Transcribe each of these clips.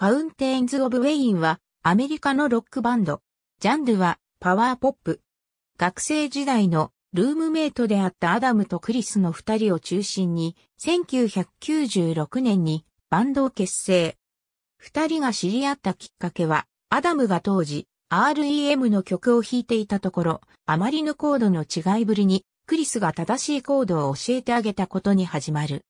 ファウンテーンズ・オブ・ウェインはアメリカのロックバンド。ジャンルはパワーポップ。学生時代のルームメイトであったアダムとクリスの二人を中心に1996年にバンドを結成。二人が知り合ったきっかけはアダムが当時 REM の曲を弾いていたところ、あまりのコードの違いぶりにクリスが正しいコードを教えてあげたことに始まる。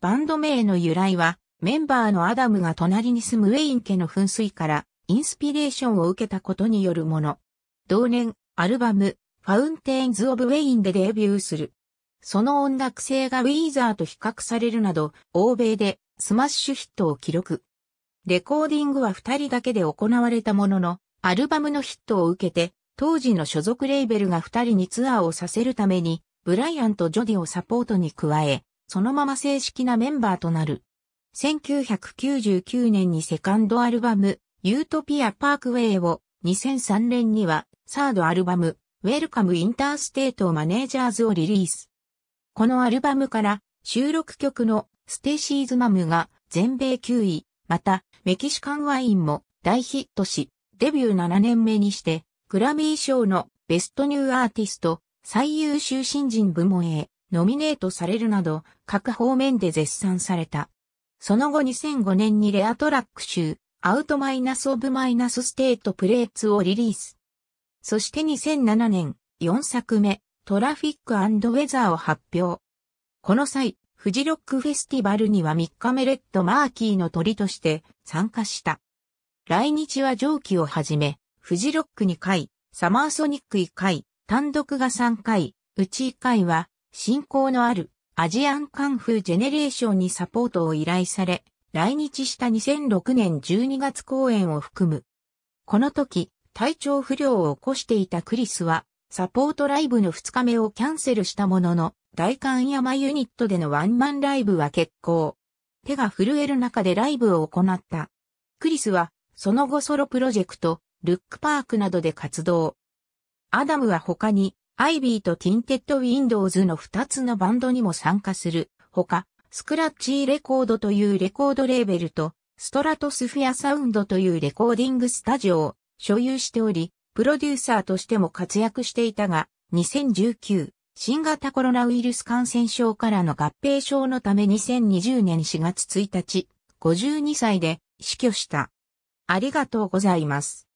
バンド名の由来は、メンバーのアダムが隣に住むウェイン家の噴水からインスピレーションを受けたことによるもの。同年、アルバム、ファウンテーンズ・オブ・ウェインでデビューする。その音楽性がウィーザーと比較されるなど、欧米でスマッシュヒットを記録。レコーディングは二人だけで行われたものの、アルバムのヒットを受けて、当時の所属レーベルが二人にツアーをさせるために、ブライアンとジョディをサポートに加え、そのまま正式なメンバーとなる。1999年にセカンドアルバム、ユートピア・パークウェイを、2003年には、サードアルバム、ウェルカム・インターステート・マネージャーズをリリース。このアルバムから収録曲のステシーズ・マムが全米9位、またメキシカンワインも大ヒットし、デビュー7年目にしてグラミー賞のベストニューアーティスト最優秀新人部門へノミネートされるなど各方面で絶賛された。その後2005年にレアトラック集、アウトマイナスオブマイナスステートプレーツをリリース。そして2007年、4作目、トラフィックウェザーを発表。この際、フジロックフェスティバルには3日目レッドマーキーの鳥として参加した。来日は上記をはじめ、フジロック2回、サマーソニック1回、単独が3回、うち1回は、進行のあるアジアンカンフージェネレーションにサポートを依頼され、来日した2006年12月公演を含む。この時、体調不良を起こしていたクリスは、サポートライブの2日目をキャンセルしたものの、大観山ユニットでのワンマンライブは決行。手が震える中でライブを行った。クリスは、その後ソロプロジェクト、ルックパークなどで活動。アダムは他に、アイビーとティンテッドウィンドウズの2つのバンドにも参加する。ほか、スクラッチーレコードというレコードレーベルと、ストラトスフィアサウンドというレコーディングスタジオを所有しており、プロデューサーとしても活躍していたが、2019、新型コロナウイルス感染症からの合併症のため2020年4月1日、52歳で死去した。ありがとうございます。